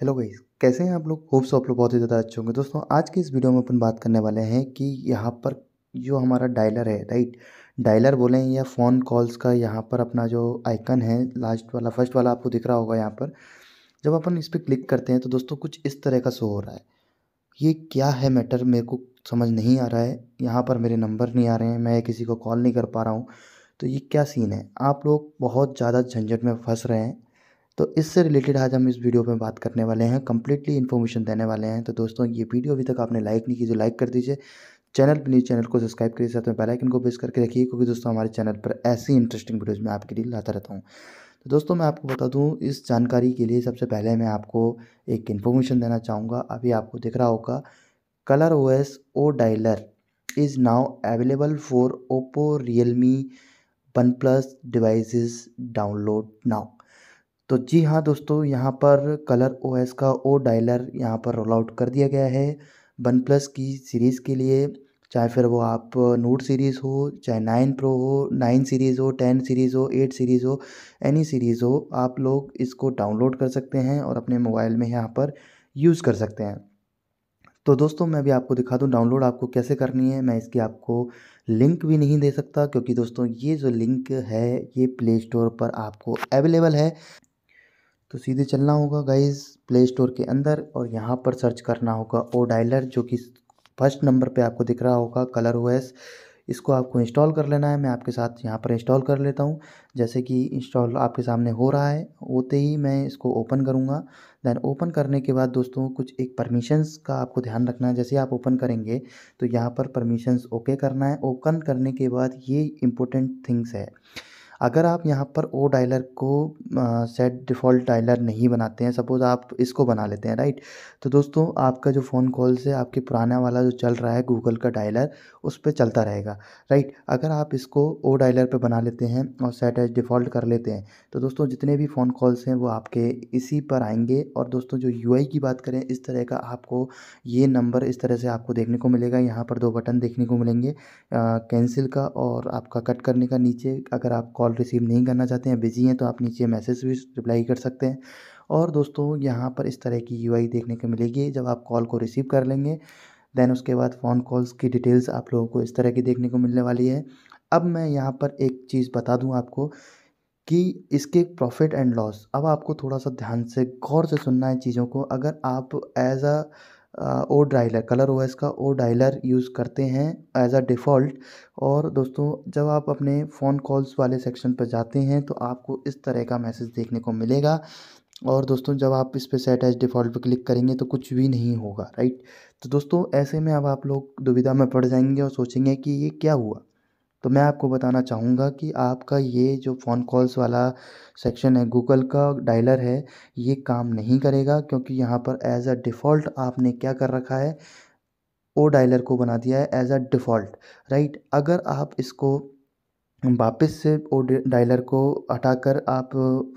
hello भाई कैसे हैं आप लोग खूब सो आप लोग बहुत ही ज़्यादा अच्छे होंगे दोस्तों आज के इस वीडियो में अपन बात करने वाले हैं कि यहाँ पर जो हमारा डायलर है राइट डायलर बोलें या फ़ोन कॉल्स का यहाँ पर अपना जो आइकन है लास्ट वाला फर्स्ट वाला आपको दिख रहा होगा यहाँ पर जब अपन इस पर क्लिक करते हैं तो दोस्तों कुछ इस तरह का शो हो रहा है ये क्या है मैटर मेरे को समझ नहीं आ रहा है यहाँ पर मेरे नंबर नहीं आ रहे हैं मैं किसी को कॉल नहीं कर पा रहा हूँ तो ये क्या सीन है आप लोग बहुत ज़्यादा झंझट में फंस रहे हैं तो इससे रिलेटेड आज हम इस वीडियो में बात करने वाले हैं कंप्लीटली इन्फॉर्मेशन देने वाले हैं तो दोस्तों ये वीडियो अभी तक आपने लाइक नहीं की जो तो लाइक कर दीजिए चैनल पर न्यूज़ चैनल को सब्सक्राइब करिए साथ में बेलाइकन को प्रेस करके रखिए क्योंकि दोस्तों हमारे चैनल पर ऐसी इंटरेस्टिंग वीडियोज़ में आपके लिए लाता रहता हूँ तो दोस्तों मैं आपको बता दूं इस जानकारी के लिए सबसे पहले मैं आपको एक इन्फॉर्मेशन देना चाहूँगा अभी आपको दिख रहा होगा Color O S O dialer is now available for Oppo Realme OnePlus device download now तो जी हाँ दोस्तों यहाँ पर कलर ओ एस का ओ डायलर यहाँ पर रोल आउट कर दिया गया है वन प्लस की सीरीज़ के लिए चाहे फिर वो आप नोट सीरीज़ हो चाहे नाइन प्रो हो नाइन सीरीज़ हो टेन सीरीज़ हो एट सीरीज़ हो एनी सीरीज़ हो आप लोग इसको डाउनलोड कर सकते हैं और अपने मोबाइल में यहाँ पर यूज़ कर सकते हैं तो दोस्तों मैं भी आपको दिखा दूँ डाउनलोड आपको कैसे करनी है मैं इसकी आपको लिंक भी नहीं दे सकता क्योंकि दोस्तों ये जो लिंक है ये प्ले स्टोर पर आपको अवेलेबल है तो सीधे चलना होगा गाइज़ प्ले स्टोर के अंदर और यहाँ पर सर्च करना होगा ओ डायलर जो कि फर्स्ट नंबर पे आपको दिख रहा होगा कलर ओ इसको आपको इंस्टॉल कर लेना है मैं आपके साथ यहाँ पर इंस्टॉल कर लेता हूँ जैसे कि इंस्टॉल आपके सामने हो रहा है होते ही मैं इसको ओपन करूँगा दैन ओपन करने के बाद दोस्तों कुछ एक परमिशंस का आपको ध्यान रखना है जैसे आप ओपन करेंगे तो यहाँ पर परमिशंस ओके करना है ओपन करने के बाद ये इम्पोर्टेंट थिंग्स है अगर आप यहाँ पर ओ डायलर को सेट डिफ़ॉल्ट डायलर नहीं बनाते हैं सपोज़ आप इसको बना लेते हैं राइट तो दोस्तों आपका जो फ़ोन कॉल से आपके पुराना वाला जो चल रहा है गूगल का डायलर उस पर चलता रहेगा राइट अगर आप इसको ओ डायलर पर बना लेते हैं और सेट एज डिफ़ॉल्ट कर लेते हैं तो दोस्तों जितने भी फ़ोन कॉल्स हैं वो आपके इसी पर आएंगे और दोस्तों जो यू की बात करें इस तरह का आपको ये नंबर इस तरह से आपको देखने को मिलेगा यहाँ पर दो बटन देखने को मिलेंगे कैंसिल का और आपका कट करने का नीचे अगर आप कॉल कॉल रिसीव नहीं करना चाहते हैं बिज़ी हैं तो आप नीचे मैसेज भी रिप्लाई कर सकते हैं और दोस्तों यहाँ पर इस तरह की यू देखने को मिलेगी जब आप कॉल को रिसीव कर लेंगे देन उसके बाद फ़ोन कॉल्स की डिटेल्स आप लोगों को इस तरह की देखने को मिलने वाली है अब मैं यहाँ पर एक चीज़ बता दूँ आपको कि इसके प्रॉफिट एंड लॉस अब आपको थोड़ा सा ध्यान से गौर से सुनना है चीज़ों को अगर आप as a O dialer Color O का ओ डायलर यूज़ करते हैं एज़ आ डिफ़ॉल्ट और दोस्तों जब आप अपने फ़ोन कॉल्स वाले सेक्शन पर जाते हैं तो आपको इस तरह का मैसेज देखने को मिलेगा और दोस्तों जब आप इस पर सेट एज डिफ़ॉल्ट पर क्लिक करेंगे तो कुछ भी नहीं होगा राइट तो दोस्तों ऐसे में अब आप लोग दुविधा में पड़ जाएंगे और सोचेंगे कि ये क्या हुआ तो मैं आपको बताना चाहूँगा कि आपका ये जो फ़ोन कॉल्स वाला सेक्शन है गूगल का डायलर है ये काम नहीं करेगा क्योंकि यहाँ पर एज़ अ डिफ़ॉल्ट आपने क्या कर रखा है ओ डायलर को बना दिया है एज़ अ डिफ़ॉल्ट राइट अगर आप इसको वापस से वो डायलर को हटाकर आप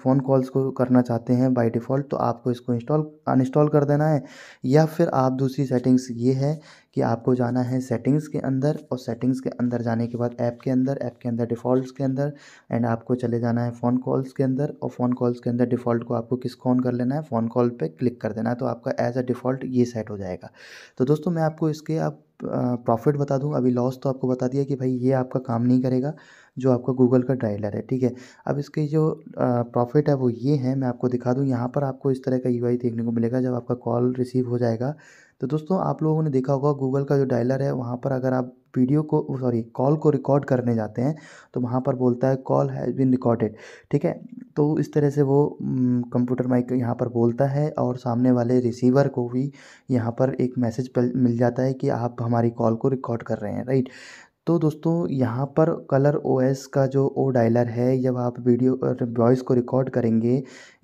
फ़ोन कॉल्स को करना चाहते हैं बाय डिफ़ॉल्ट तो आपको इसको इंस्टॉल अनइंस्टॉल कर देना है या फिर आप दूसरी सेटिंग्स ये है कि आपको जाना है सेटिंग्स के अंदर और सेटिंग्स के अंदर जाने के बाद ऐप के अंदर ऐप के अंदर डिफ़ॉल्ट्स के अंदर एंड आपको चले जाना है फ़ोन कॉल्स के अंदर और फ़ोन कॉल्स के अंदर डिफ़ॉल्ट को आपको किस कॉन कर लेना है फ़ोन कॉल पर क्लिक कर देना है तो आपका एज अ डिफ़ॉल्ट ये सेट हो जाएगा तो दोस्तों मैं आपको इसके आप प्रॉफिट बता दूँ अभी लॉस तो आपको बता दिया कि भाई ये आपका काम नहीं करेगा जो आपका गूगल का ट्रायलर है ठीक है अब इसकी जो प्रॉफिट है वो ये है मैं आपको दिखा दूँ यहाँ पर आपको इस तरह का यू देखने को मिलेगा जब आपका कॉल रिसीव हो जाएगा तो दोस्तों आप लोगों ने देखा होगा गूगल का जो डायलर है वहाँ पर अगर आप वीडियो को सॉरी कॉल को रिकॉर्ड करने जाते हैं तो वहाँ पर बोलता है कॉल हैज़ बिन रिकॉर्डेड ठीक है तो इस तरह से वो कंप्यूटर माइक यहाँ पर बोलता है और सामने वाले रिसीवर को भी यहाँ पर एक मैसेज मिल जाता है कि आप हमारी कॉल को रिकॉर्ड कर रहे हैं राइट तो दोस्तों यहाँ पर कलर ओ एस का जो ओ डायलर है जब आप वीडियो वॉइस को रिकॉर्ड करेंगे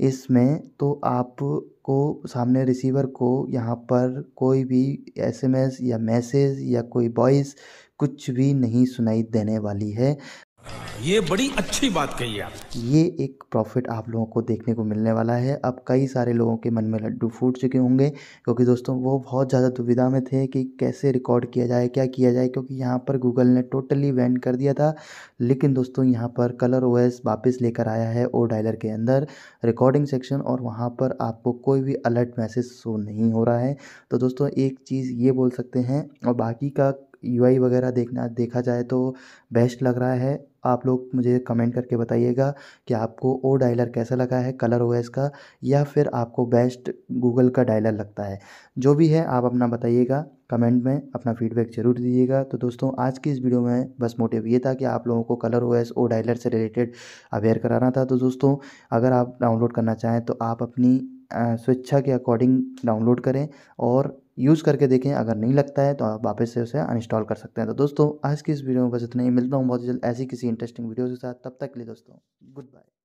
इसमें तो आपको सामने रिसीवर को यहाँ पर कोई भी एस एम एस या मैसेज या कोई वॉइस कुछ भी नहीं सुनाई देने वाली है ये बड़ी अच्छी बात कही आप ये एक प्रॉफिट आप लोगों को देखने को मिलने वाला है अब कई सारे लोगों के मन में लड्डू फूट चुके होंगे क्योंकि दोस्तों वो बहुत ज़्यादा दुविधा में थे कि कैसे रिकॉर्ड किया जाए क्या किया जाए क्योंकि यहाँ पर गूगल ने टोटली बैन कर दिया था लेकिन दोस्तों यहाँ पर कलर ओ वापस लेकर आया है ओ डायलर के अंदर रिकॉर्डिंग सेक्शन और वहाँ पर आपको कोई भी अलर्ट मैसेज शो नहीं हो रहा है तो दोस्तों एक चीज़ ये बोल सकते हैं और बाकी का यू आई वगैरह देखना देखा जाए तो बेस्ट लग रहा है आप लोग मुझे कमेंट करके बताइएगा कि आपको ओ डायलर कैसा लगा है कलर ओ एस का या फिर आपको बेस्ट गूगल का डायलर लगता है जो भी है आप अपना बताइएगा कमेंट में अपना फीडबैक जरूर दीजिएगा तो दोस्तों आज की इस वीडियो में बस मोटिव ये था कि आप लोगों को Color O S O dialer से रिलेटेड अवेयर कराना था तो दोस्तों अगर आप डाउनलोड करना चाहें तो आप अपनी स्वेच्छा के अकॉर्डिंग डाउनलोड करें और यूज़ करके देखें अगर नहीं लगता है तो आप वापस से उसे अनइंस्टॉल कर सकते हैं तो दोस्तों आज की इस वीडियो में बस इतना ही मिलता हूँ बहुत जल्द ऐसी किसी इंटरेस्टिंग वीडियो के साथ तब तक के लिए दोस्तों गुड बाय